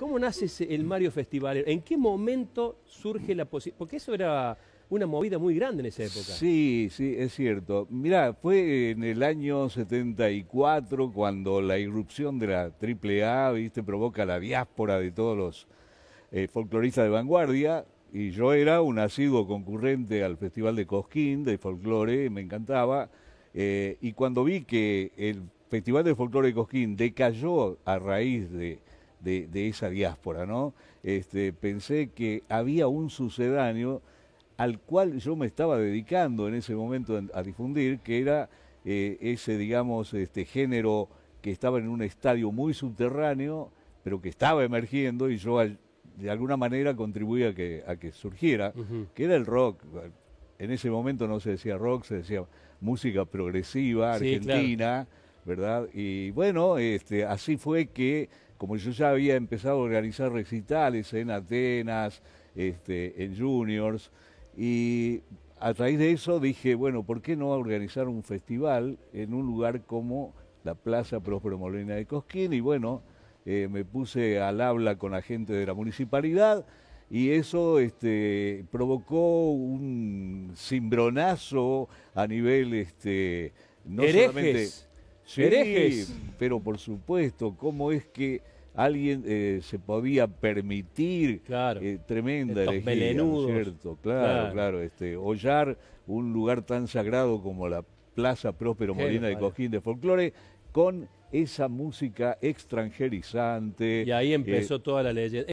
¿Cómo nace el Mario Festival? ¿En qué momento surge la posibilidad? Porque eso era una movida muy grande en esa época. Sí, sí, es cierto. Mirá, fue en el año 74 cuando la irrupción de la AAA, viste, provoca la diáspora de todos los eh, folcloristas de vanguardia. Y yo era un asiduo concurrente al Festival de Cosquín de folclore, me encantaba. Eh, y cuando vi que el Festival de Folclore de Cosquín decayó a raíz de de, esa diáspora, ¿no? Este, pensé que había un sucedáneo al cual yo me estaba dedicando en ese momento a difundir, que era eh, ese, digamos, este género que estaba en un estadio muy subterráneo, pero que estaba emergiendo y yo de alguna manera contribuía a que, a que surgiera, que era el rock. En ese momento no se decía rock, se decía música progresiva, argentina. ¿verdad? Y bueno, este, así fue que, como yo ya había empezado a organizar recitales en Atenas, este, en Juniors, y a través de eso dije, bueno, ¿por qué no organizar un festival en un lugar como la Plaza Próspero Molina de Cosquín? Y bueno, eh, me puse al habla con la gente de la municipalidad y eso este, provocó un cimbronazo a nivel este, no solamente Sí, Pero por supuesto, ¿cómo es que alguien eh, se podía permitir claro. Eh, tremenda cierto? Claro, claro, este, hollar un lugar tan sagrado como la Plaza Próspero Molina de Cojín de Folclore con esa música extranjerizante. Y ahí empezó eh, toda la leyenda.